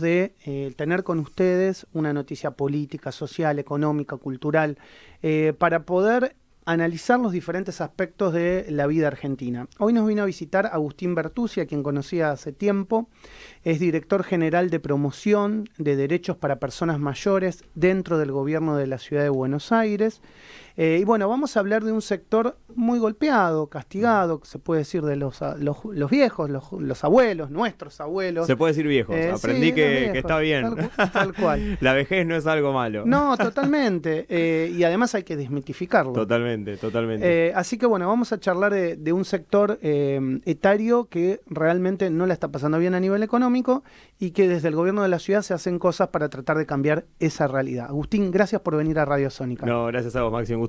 de eh, tener con ustedes una noticia política, social, económica, cultural, eh, para poder analizar los diferentes aspectos de la vida argentina. Hoy nos vino a visitar Agustín Bertuzzi, a quien conocía hace tiempo. Es director general de promoción de derechos para personas mayores dentro del gobierno de la ciudad de Buenos Aires. Eh, y bueno, vamos a hablar de un sector muy golpeado, castigado, se puede decir de los, los, viejos, los, abuelos, nuestros abuelos. Se puede decir viejos, eh, aprendí que, está bien. Tal, cual. La vejez no es algo malo. No, totalmente. Eh, y además hay que desmitificarlo. Totalmente, totalmente. así que bueno, vamos a charlar de, un sector etario que realmente no la está pasando bien a nivel económico y que desde el gobierno de la ciudad se hacen cosas para tratar de cambiar esa realidad. Agustín, gracias por venir a Radio Sónica. No, gracias a vos, Maxi. Un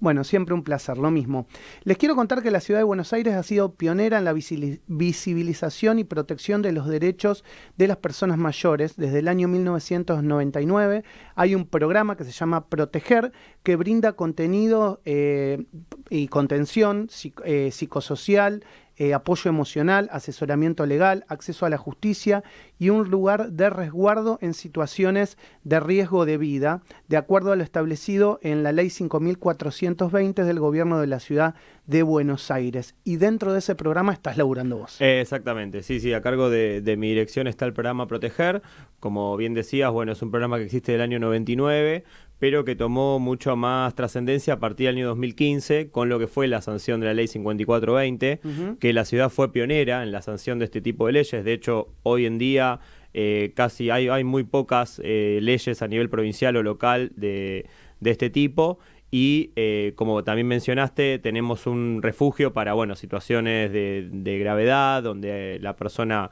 bueno, siempre un placer, lo mismo. Les quiero contar que la ciudad de Buenos Aires ha sido pionera en la visibilización y protección de los derechos de las personas mayores. Desde el año 1999 hay un programa que se llama Proteger, que brinda contenido eh, y contención eh, psicosocial, eh, apoyo emocional, asesoramiento legal, acceso a la justicia y un lugar de resguardo en situaciones de riesgo de vida, de acuerdo a lo establecido en la Ley 5420 del Gobierno de la Ciudad de Buenos Aires. Y dentro de ese programa estás laburando vos. Eh, exactamente, sí, sí, a cargo de, mi dirección está el programa Proteger. Como bien decías, bueno, es un programa que existe del año 99, pero que tomó mucho más trascendencia a partir del año 2015, con lo que fue la sanción de la ley 5420, que la ciudad fue pionera en la sanción de este tipo de leyes. De hecho, hoy en día... Eh, casi hay, muy pocas eh, leyes a nivel provincial o local de, de este tipo y eh, como también mencionaste, tenemos un refugio para bueno, situaciones de, gravedad, donde la persona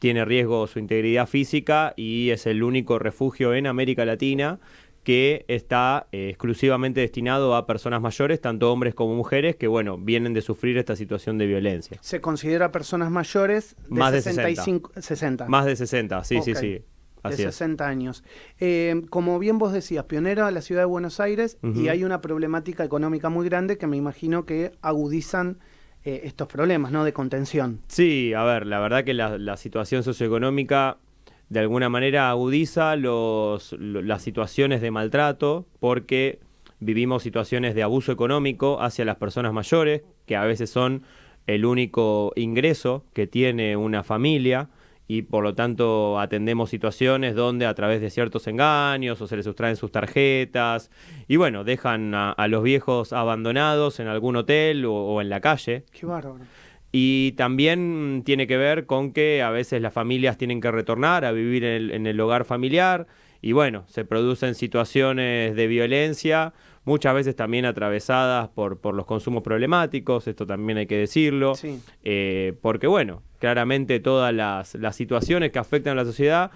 tiene riesgo su integridad física y es el único refugio en América Latina que está eh, exclusivamente destinado a personas mayores, tanto hombres como mujeres, que bueno, vienen de sufrir esta situación de violencia. Se considera personas mayores de más de 60. Más de 60, sí, sí, sí de 60 años. Eh, como bien vos decías, pionera la ciudad de Buenos Aires y hay una problemática económica muy grande que me imagino que agudizan eh, estos problemas ¿no? de contención. Sí, a ver, la verdad que la, situación socioeconómica de alguna manera agudiza las situaciones de maltrato porque vivimos situaciones de abuso económico hacia las personas mayores, que a veces son el único ingreso que tiene una familia y por lo tanto atendemos situaciones donde a través de ciertos engaños o se les sustraen sus tarjetas y bueno, dejan a, los viejos abandonados en algún hotel o, en la calle. Qué bárbaro. Y también tiene que ver con que a veces las familias tienen que retornar a vivir en el hogar familiar y bueno, se producen situaciones de violencia muchas veces también atravesadas por, los consumos problemáticos, esto también hay que decirlo, eh, porque bueno, claramente todas las, las situaciones que afectan a la sociedad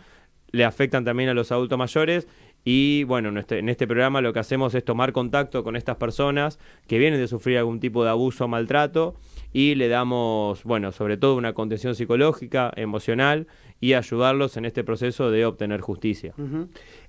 le afectan también a los adultos mayores y bueno, este, en este, programa lo que hacemos es tomar contacto con estas personas que vienen de sufrir algún tipo de abuso o maltrato y le damos, bueno, sobre todo una contención psicológica, emocional y ayudarlos en este proceso de obtener justicia.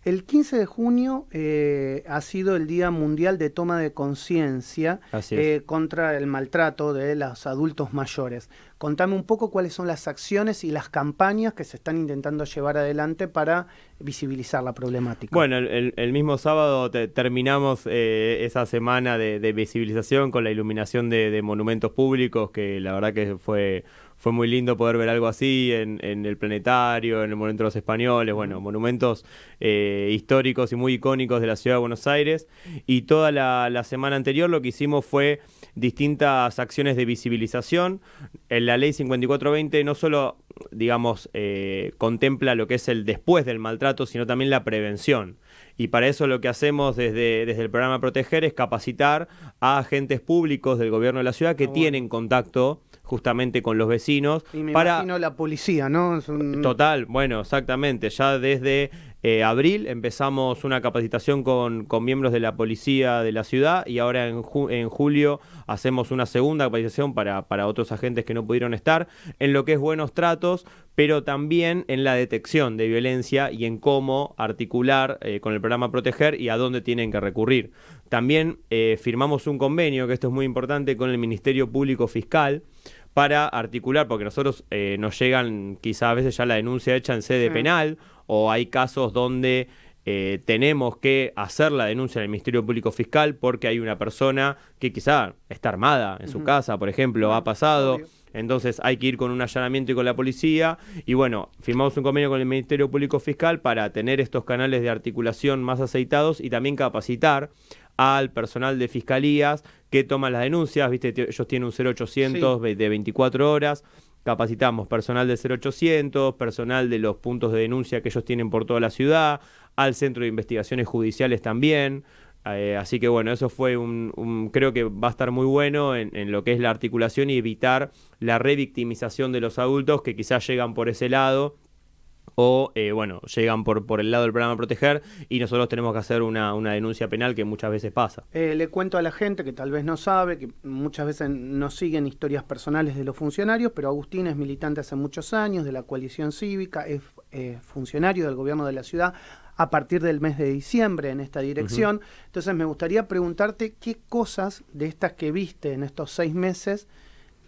El 15 de junio eh, ha sido el Día Mundial de Toma de Conciencia eh, contra el maltrato de los adultos mayores. Contame un poco cuáles son las acciones y las campañas que se están intentando llevar adelante para visibilizar la problemática. Bueno, el, mismo sábado terminamos eh, esa semana de, visibilización con la iluminación de, de monumentos públicos, que la verdad que fue fue muy lindo poder ver algo así en, el planetario, en el Monumento de los Españoles, bueno, monumentos eh, históricos y muy icónicos de la ciudad de Buenos Aires. Y toda la, semana anterior lo que hicimos fue distintas acciones de visibilización. En la ley 5420 no solo, digamos, eh, contempla lo que es el después del maltrato, sino también la prevención y para eso lo que hacemos desde, desde el programa Proteger es capacitar a agentes públicos del gobierno de la ciudad que ah, tienen contacto justamente con los vecinos. Y me para... imagino la policía, ¿no? Total, bueno, exactamente. Ya desde eh, abril empezamos una capacitación con, miembros de la policía de la ciudad y ahora en, en julio hacemos una segunda capacitación para, otros agentes que no pudieron estar en lo que es buenos tratos, pero también en la detección de violencia y en cómo articular eh, con el programa Proteger y a dónde tienen que recurrir. También eh, firmamos un convenio, que esto es muy importante, con el Ministerio Público Fiscal para articular, porque nosotros eh, nos llegan quizás a veces ya la denuncia hecha en sede penal o hay casos donde eh, tenemos que hacer la denuncia en el Ministerio Público Fiscal porque hay una persona que quizá está armada en su casa, por ejemplo, ha pasado. Entonces hay que ir con un allanamiento y con la policía. Y bueno, firmamos un convenio con el Ministerio Público Fiscal para tener estos canales de articulación más aceitados y también capacitar al personal de fiscalías que toman las denuncias. Viste, ellos tienen un 0800 de 24 horas. Capacitamos personal de 0800, personal de los puntos de denuncia que ellos tienen por toda la ciudad, al Centro de Investigaciones Judiciales también. Eh, así que bueno, eso fue un, creo que va a estar muy bueno en, en, lo que es la articulación y evitar la revictimización de los adultos que quizás llegan por ese lado o eh, bueno, llegan por, por el lado del programa Proteger y nosotros tenemos que hacer una, denuncia penal que muchas veces pasa. Eh, le cuento a la gente que tal vez no sabe, que muchas veces no siguen historias personales de los funcionarios, pero Agustín es militante hace muchos años de la coalición cívica, es eh, funcionario del gobierno de la ciudad a partir del mes de diciembre en esta dirección. Entonces me gustaría preguntarte qué cosas de estas que viste en estos seis meses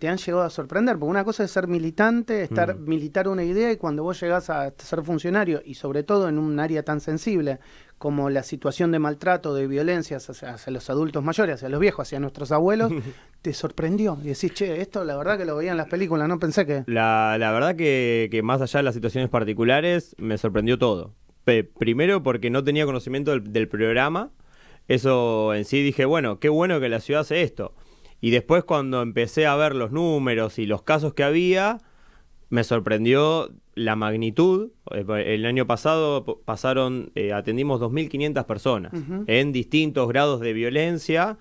te han llegado a sorprender, porque una cosa es ser militante, estar mm. militar una idea y cuando vos llegás a ser funcionario y sobre todo en un área tan sensible como la situación de maltrato, de violencia hacia, los adultos mayores, hacia los viejos, hacia nuestros abuelos, te sorprendió. Y decís, che, esto la verdad que lo veía en las películas, no pensé que... La, verdad que, más allá de las situaciones particulares, me sorprendió todo. primero porque no tenía conocimiento del, del programa. Eso en sí dije, bueno, qué bueno que la ciudad hace esto y después cuando empecé a ver los números y los casos que había, me sorprendió la magnitud. Eh, el año pasado pasaron, eh, atendimos 2.500 personas en distintos grados de violencia,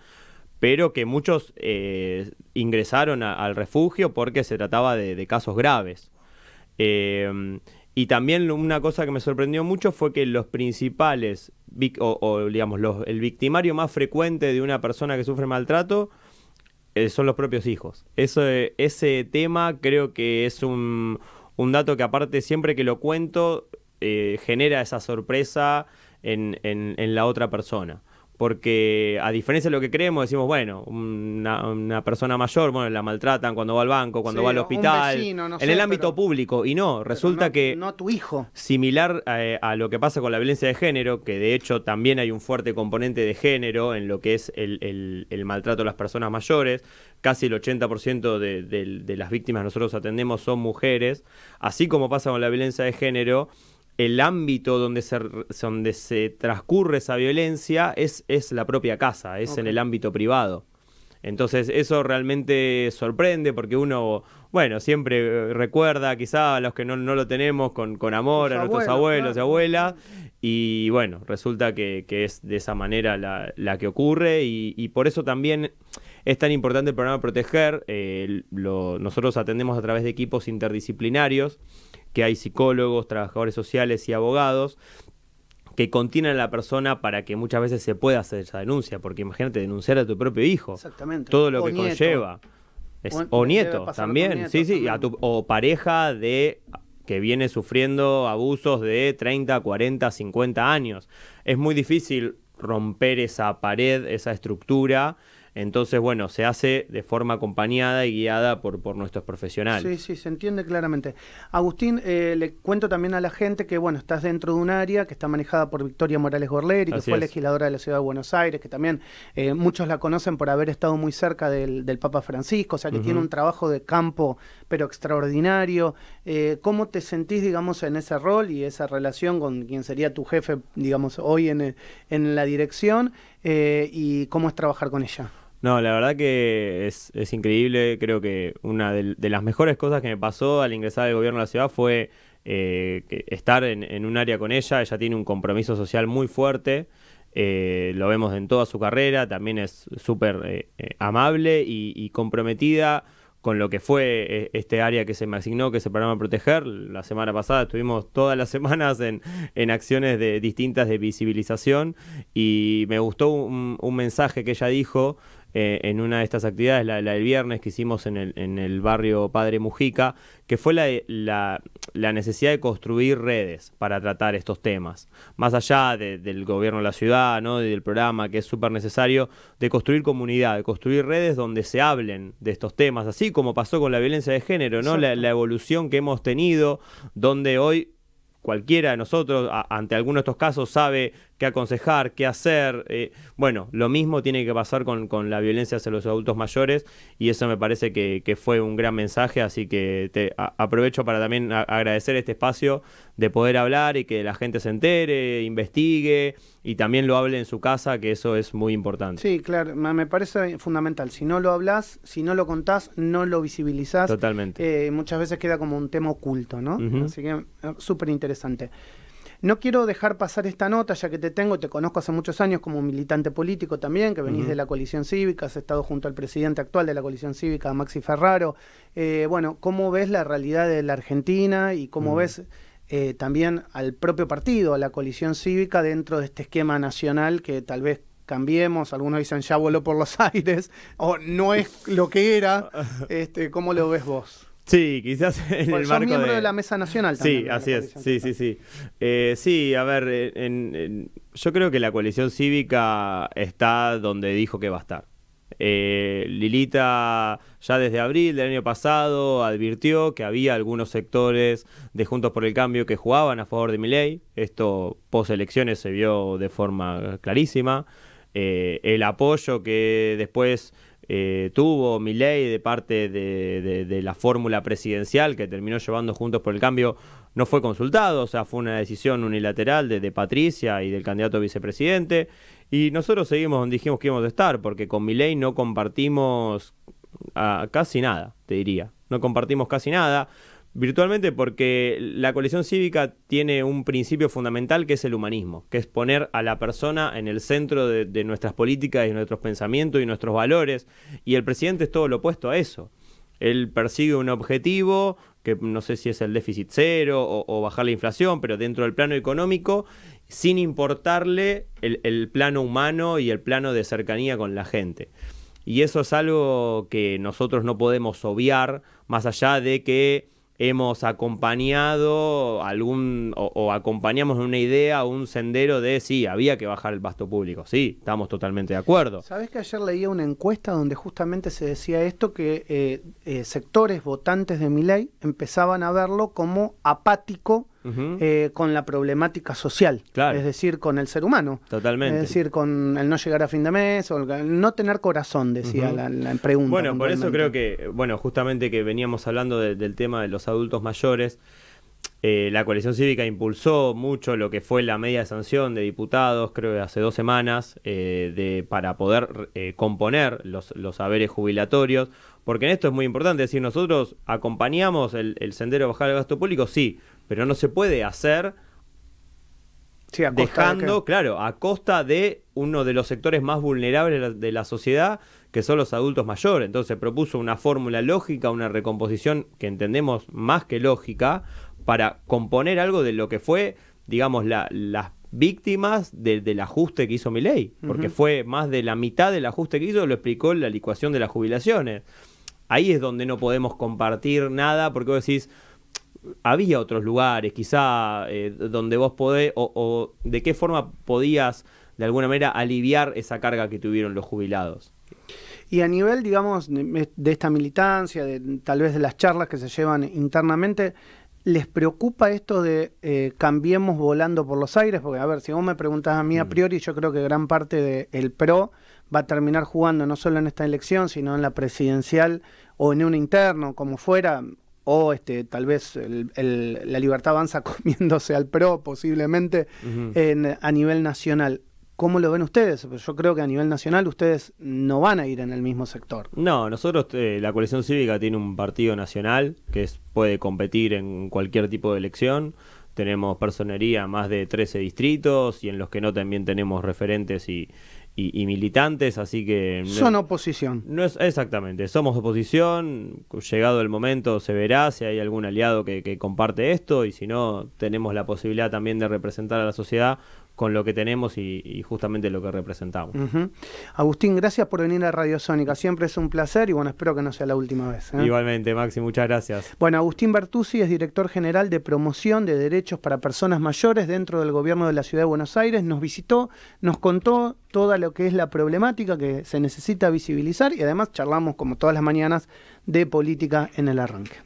pero que muchos eh, ingresaron al refugio porque se trataba de, casos graves. Em, y también una cosa que me sorprendió mucho fue que los principales, o, digamos, el victimario más frecuente de una persona que sufre maltrato eh, son los propios hijos. Eh, ese tema creo que es un, un, dato que aparte siempre que lo cuento eh, genera esa sorpresa en, en la otra persona porque a diferencia de lo que creemos, decimos, bueno, una, persona mayor, bueno, la maltratan cuando va al banco, cuando va al hospital, en el ámbito público, y no, resulta que... No tu hijo. Similar eh, a, lo que pasa con la violencia de género, que de hecho también hay un fuerte componente de género en lo que es el, maltrato a las personas mayores, casi el 80% de, de las víctimas que nosotros atendemos son mujeres, así como pasa con la violencia de género, el ámbito donde se, donde se transcurre esa violencia es, es la propia casa, es en el ámbito privado. Entonces eso realmente sorprende porque uno, bueno, siempre eh, recuerda quizá a los que no, lo tenemos con, con amor, a nuestros abuelos, y abuelas, y bueno, resulta que, es de esa manera la, que ocurre y, por eso también es tan importante el programa Proteger. Eh, lo, nosotros atendemos a través de equipos interdisciplinarios que hay psicólogos, trabajadores sociales y abogados que contienen a la persona para que muchas veces se pueda hacer esa denuncia, porque imagínate denunciar a tu propio hijo, Exactamente. todo lo que conlleva. o, nieto también, sí, sí, o pareja de que viene sufriendo abusos de 30, 40, 50 años. Es muy difícil romper esa pared, esa estructura entonces, bueno, se hace de forma acompañada y guiada por, por nuestros profesionales. Sí, sí, se entiende claramente. Agustín, eh, le cuento también a la gente que, bueno, estás dentro de un área que está manejada por Victoria Morales Gorleri, que fue legisladora de la Ciudad de Buenos Aires, que también eh, muchos la conocen por haber estado muy cerca del, Papa Francisco, o sea que tiene un trabajo de campo, pero extraordinario. Eh, ¿Cómo te sentís, digamos, en ese rol y esa relación con quien sería tu jefe, digamos, hoy en, la dirección? y cómo es trabajar con ella. No, la verdad que es, increíble. Creo que una de, las mejores cosas que me pasó al ingresar al gobierno de la ciudad fue eh, estar en, un área con ella. Ella tiene un compromiso social muy fuerte. Eh, lo vemos en toda su carrera. También es súper eh, amable y, comprometida con lo que fue este área que se me asignó, que se programa proteger. La semana pasada estuvimos todas las semanas en, en acciones de, distintas de visibilización y me gustó un, un mensaje que ella dijo eh, en una de estas actividades, la, del viernes que hicimos en el, barrio Padre Mujica, que fue la, la, necesidad de construir redes para tratar estos temas, más allá del gobierno de la ciudad, ¿no? del programa, que es súper necesario, de construir comunidad, de construir redes donde se hablen de estos temas, así como pasó con la violencia de género, ¿no? la, evolución que hemos tenido, donde hoy cualquiera de nosotros ante alguno de estos casos sabe aconsejar, qué hacer. Eh, bueno, lo mismo tiene que pasar con, la violencia hacia los adultos mayores y eso me parece que, fue un gran mensaje, así que te aprovecho para también agradecer este espacio de poder hablar y que la gente se entere, investigue y también lo hable en su casa, que eso es muy importante. Sí, claro, me parece fundamental. Si no lo hablas, si no lo contás, no lo visibilizás. Totalmente. Eh, muchas veces queda como un tema oculto, ¿no? Así que eh, súper interesante. No quiero dejar pasar esta nota, ya que te tengo, te conozco hace muchos años como militante político también, que venís de la coalición cívica, has estado junto al presidente actual de la coalición cívica, Maxi Ferraro. Eh, bueno, ¿cómo ves la realidad de la Argentina y cómo ves eh, también al propio partido, a la coalición cívica dentro de este esquema nacional que tal vez cambiemos, algunos dicen ya voló por los aires, o no es lo que era, este, ¿cómo lo ves vos? Sí, quizás en el marco miembro de... la mesa nacional. También, sí, así es. Sí, sí, sí. Eh, sí, a ver, yo creo que la coalición cívica está donde dijo que va a estar. Eh, Lilita ya desde abril del año pasado advirtió que había algunos sectores de Juntos por el Cambio que jugaban a favor de Milei. Esto pos elecciones se vio de forma clarísima. Eh, el apoyo que después eh, tuvo Milei de parte de, la fórmula presidencial que terminó llevando Juntos por el Cambio no fue consultado, o sea, fue una decisión unilateral de, Patricia y del candidato vicepresidente. Y nosotros seguimos donde dijimos que íbamos a estar, porque con Milei no compartimos ah, casi nada, te diría. No compartimos casi nada. Virtualmente porque la coalición cívica tiene un principio fundamental que es el humanismo, que es poner a la persona en el centro de, nuestras políticas y nuestros pensamientos y nuestros valores. Y el presidente es todo lo opuesto a eso. Él persigue un objetivo, que no sé si es el déficit cero o, bajar la inflación, pero dentro del plano económico, sin importarle el, el plano humano y el plano de cercanía con la gente. Y eso es algo que nosotros no podemos obviar, más allá de que hemos acompañado algún o, acompañamos una idea un sendero de sí, había que bajar el pasto público. Sí, estamos totalmente de acuerdo. Sabes que ayer leía una encuesta donde justamente se decía esto que eh, eh, sectores votantes de mi ley empezaban a verlo como apático eh, con la problemática social, es decir, con el ser humano. Totalmente. Es decir, con el no llegar a fin de mes o el no tener corazón, decía la, pregunta. Bueno, por eso creo que, bueno, justamente que veníamos hablando del tema de los adultos mayores. Eh, la coalición cívica impulsó mucho lo que fue la media de sanción de diputados, creo que hace dos semanas, eh, de, para poder componer los, los haberes jubilatorios, porque en esto es muy importante, es decir, nosotros acompañamos el, el sendero de bajar el gasto público, sí, pero no se puede hacer dejando, claro, a costa de uno de los sectores más vulnerables de la, sociedad, que son los adultos mayores. Entonces propuso una fórmula lógica, una recomposición que entendemos más que lógica, para componer algo de lo que fue, digamos, la, las víctimas del ajuste que hizo mi ley, porque fue más de la mitad del ajuste que hizo, lo explicó la licuación de las jubilaciones. Ahí es donde no podemos compartir nada, porque vos decís, había otros lugares, quizá eh, donde vos podés, o, de qué forma podías de alguna manera aliviar esa carga que tuvieron los jubilados. Y a nivel, digamos, de, esta militancia, de, tal vez de las charlas que se llevan internamente, ¿les preocupa esto de eh, cambiemos volando por los aires? Porque, a ver, si vos me preguntás a mí a mm. priori, yo creo que gran parte del PRO va a terminar jugando no solo en esta elección, sino en la presidencial o en un interno, como fuera, o este, tal vez la libertad avanza comiéndose al PRO posiblemente en, a nivel nacional. ¿Cómo lo ven ustedes? Pues yo creo que a nivel nacional ustedes no van a ir en el mismo sector. No, nosotros, eh, la coalición cívica tiene un partido nacional que puede competir en cualquier tipo de elección. Tenemos personería más de 13 distritos y en los que no también tenemos referentes y, y, militantes, así que... Son oposición. No es, exactamente, somos oposición, llegado el momento se verá si hay algún aliado que, que comparte esto y si no, tenemos la posibilidad también de representar a la sociedad con lo que tenemos y, justamente lo que representamos. Agustín, gracias por venir a Radio Sónica. Siempre es un placer y bueno, espero que no sea la última vez. ¿eh? Igualmente, Maxi, muchas gracias. Bueno, Agustín Bertuzzi es director general de promoción de derechos para personas mayores dentro del gobierno de la ciudad de Buenos Aires. Nos visitó, nos contó toda lo que es la problemática que se necesita visibilizar y además charlamos como todas las mañanas de política en el arranque.